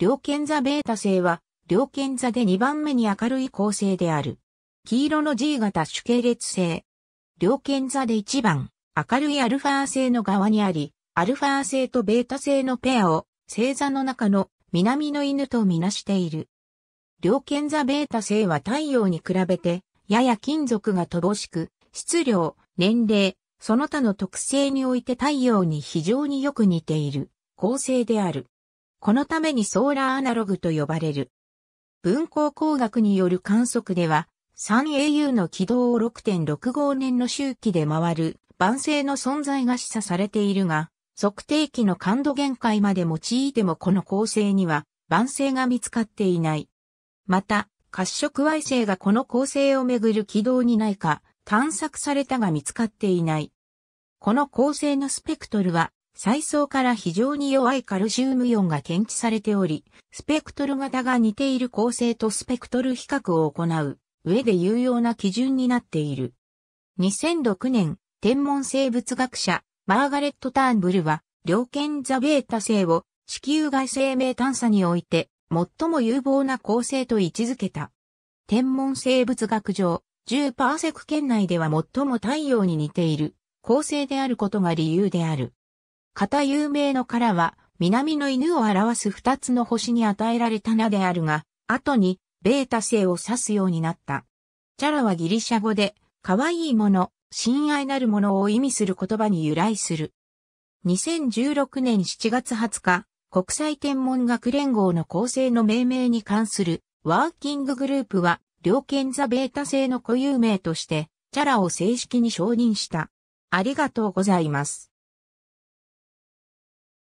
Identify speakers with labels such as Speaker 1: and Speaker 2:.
Speaker 1: 両剣座ベータ星は、両剣座で2番目に明るい構成である。黄色の G 型主系列星。両剣座で1番、明るいアルファ星の側にあり、アルファ星とベータ星のペアを、星座の中の南の犬とみなしている。両剣座ベータ星は太陽に比べて、やや金属が乏しく、質量、年齢、その他の特性において太陽に非常によく似ている構成である。このためにソーラーアナログと呼ばれる。分光工学による観測では、3au の軌道を6.65年の周期で回る晩星の存在が示唆されているが、測定器の感度限界まで用いてもこの構成には晩星が見つかっていない。また、褐色矮星がこの構成をめぐる軌道にないか探索されたが見つかっていない。この構成のスペクトルは細層から非常に弱いカルシウムイオンが検知されており、スペクトル型が似ている構成とスペクトル比較を行う上で有用な基準になっている。2006年、天文生物学者、マーガレット・ターンブルは、両剣ザ・ベータ星を地球外生命探査において、最も有望な構成と位置づけた。天文生物学上、10パーセク圏内では最も太陽に似ている、恒星であることが理由である。型有名のカラは、南の犬を表す二つの星に与えられた名であるが、後に、ベータ星を指すようになった。チャラはギリシャ語で、可愛いもの、親愛なるものを意味する言葉に由来する。2016年7月20日、国際天文学連合の構成の命名に関するワーキンググループは、両県ザベータ星の固有名として、チャラを正式に承認した。ありがと
Speaker 2: うございます。